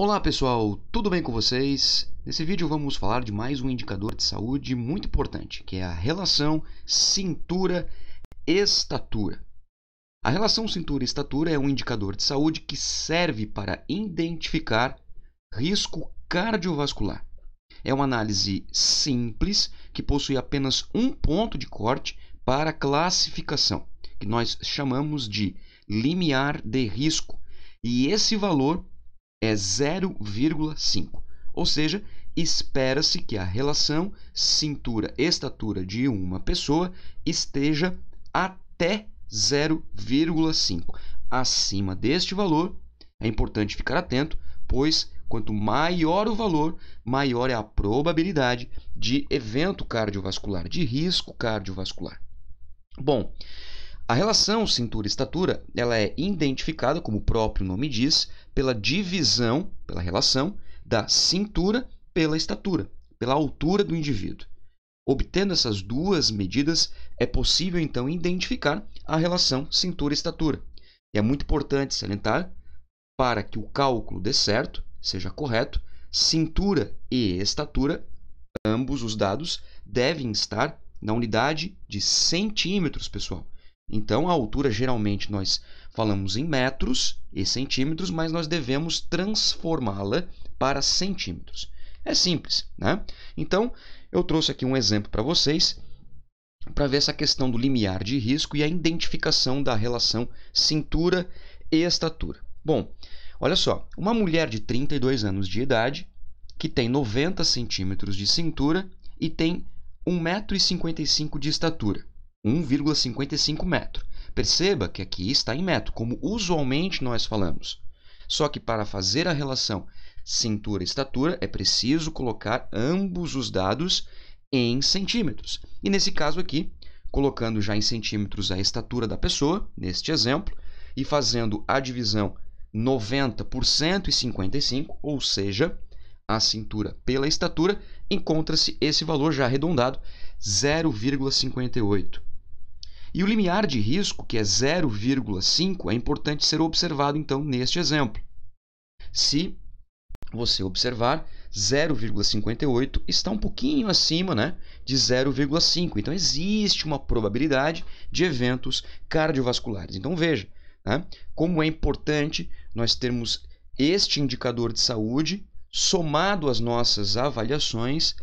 Olá pessoal, tudo bem com vocês? Nesse vídeo vamos falar de mais um indicador de saúde muito importante, que é a relação cintura-estatura. A relação cintura-estatura é um indicador de saúde que serve para identificar risco cardiovascular. É uma análise simples que possui apenas um ponto de corte para classificação, que nós chamamos de limiar de risco. E esse valor é 0,5. Ou seja, espera-se que a relação cintura-estatura de uma pessoa esteja até 0,5. Acima deste valor, é importante ficar atento, pois quanto maior o valor, maior é a probabilidade de evento cardiovascular, de risco cardiovascular. Bom, a relação cintura-estatura ela é identificada, como o próprio nome diz, pela divisão, pela relação da cintura pela estatura, pela altura do indivíduo. Obtendo essas duas medidas, é possível então identificar a relação cintura-estatura. E é muito importante salientar, para que o cálculo dê certo, seja correto, cintura e estatura, ambos os dados devem estar na unidade de centímetros, pessoal. Então, a altura geralmente nós falamos em metros e centímetros, mas nós devemos transformá-la para centímetros. É simples, né? Então, eu trouxe aqui um exemplo para vocês para ver essa questão do limiar de risco e a identificação da relação cintura e estatura. Bom, olha só, uma mulher de 32 anos de idade, que tem 90 centímetros de cintura e tem 1,55m de estatura. 1,55 metro. Perceba que aqui está em metro, como usualmente nós falamos. Só que para fazer a relação cintura-estatura, é preciso colocar ambos os dados em centímetros. E nesse caso aqui, colocando já em centímetros a estatura da pessoa, neste exemplo, e fazendo a divisão 90 por 155, ou seja, a cintura pela estatura, encontra-se esse valor já arredondado, 0,58. E o limiar de risco, que é 0,5, é importante ser observado então neste exemplo. Se você observar, 0,58 está um pouquinho acima né, de 0,5. Então, existe uma probabilidade de eventos cardiovasculares. Então, veja né, como é importante nós termos este indicador de saúde somado às nossas avaliações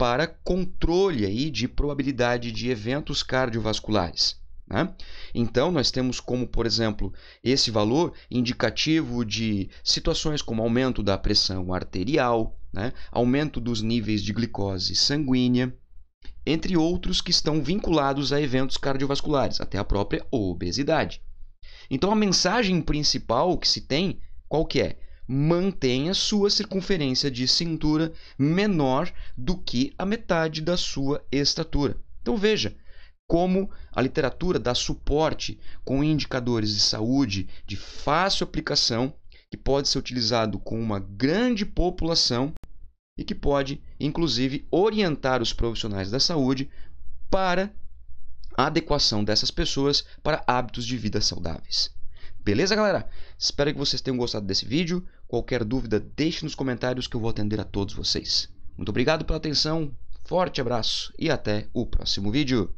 para controle aí de probabilidade de eventos cardiovasculares. Né? Então, nós temos como, por exemplo, esse valor indicativo de situações como aumento da pressão arterial, né? aumento dos níveis de glicose sanguínea, entre outros que estão vinculados a eventos cardiovasculares, até a própria obesidade. Então, a mensagem principal que se tem, qual que é? mantenha sua circunferência de cintura menor do que a metade da sua estatura. Então veja como a literatura dá suporte com indicadores de saúde de fácil aplicação que pode ser utilizado com uma grande população e que pode, inclusive, orientar os profissionais da saúde para a adequação dessas pessoas para hábitos de vida saudáveis. Beleza, galera? Espero que vocês tenham gostado desse vídeo. Qualquer dúvida, deixe nos comentários que eu vou atender a todos vocês. Muito obrigado pela atenção, forte abraço e até o próximo vídeo.